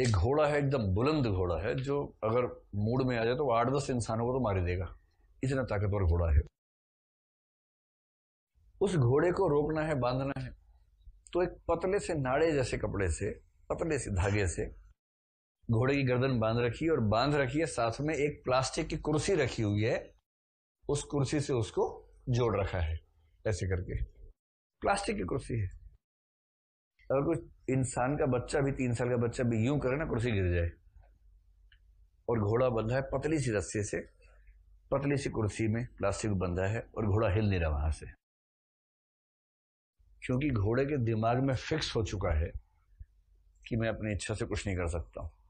एक घोड़ा है एकदम बुलंद घोड़ा है जो अगर मूड में आ जाए तो आठ दस इंसानों को तो मारी देगा इतना ताकतवर घोड़ा है उस घोड़े को रोकना है बांधना है तो एक पतले से नाड़े जैसे कपड़े से पतले से धागे से घोड़े की गर्दन बांध रखी है और बांध रखी है साथ में एक प्लास्टिक की कुर्सी रखी हुई है उस कुर्सी से उसको जोड़ रखा है ऐसे करके प्लास्टिक की कुर्सी है अगर कोई इंसान का बच्चा भी तीन साल का बच्चा भी यूं करे ना कुर्सी गिर जाए और घोड़ा बंधा है पतली सी रस्सी से पतली सी कुर्सी में प्लास्टिक बंधा है और घोड़ा हिल नहीं रहा वहां से क्योंकि घोड़े के दिमाग में फिक्स हो चुका है कि मैं अपनी इच्छा से कुछ नहीं कर सकता हूं